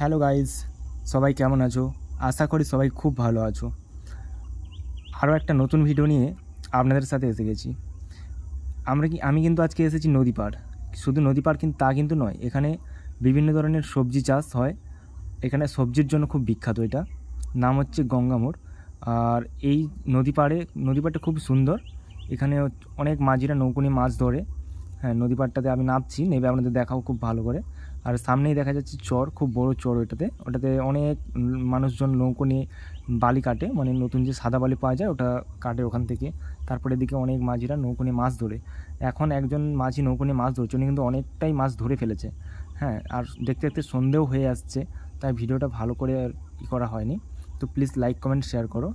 hello guys সবাই কেমন আছো আশা করি সবাই খুব ভালো আছো আরও একটা নতুন ভিডিও নিয়ে আপনাদের সাথে এসে গেছি আমরা কি আমি কিন্তু আজকে এসেছি নদী পাড় শুধু নদী পাড় কিন্তু তা কিন্তু নয় এখানে বিভিন্ন ধরনের সবজি চাষ হয় এখানে সবজির জন্য খুব বিখ্যাত এটা নাম হচ্ছে গঙ্গামোড় আর এই নদী পাড়ে নদী পাড়টা খুব সুন্দর এখানে অনেক মাঝিরা নৌকো নিয়ে মাছ ধরে হ্যাঁ নদী পাড়টাতে আমি নামছি নেবে আপনাদের দেখাও খুব ভালো করে আর সামনেই দেখা যাচ্ছে চর খুব বড় চর ওটাতে ওটাতে অনেক মানুষজন নৌকো নিয়ে বালি কাটে মানে নতুন যে সাদা বালি পাওয়া যায় ওটা কাটে ওখান থেকে তারপরে এদিকে অনেক মাঝিরা নৌকো নিয়ে মাছ ধরে এখন একজন মাঝি নৌকো নিয়ে মাছ ধরছে উনি কিন্তু অনেকটাই মাছ ধরে ফেলেছে হ্যাঁ আর দেখতে দেখতে সন্ধেও হয়ে আসছে তাই ভিডিওটা ভালো করে ই করা হয়নি তো প্লিজ লাইক কমেন্ট শেয়ার করো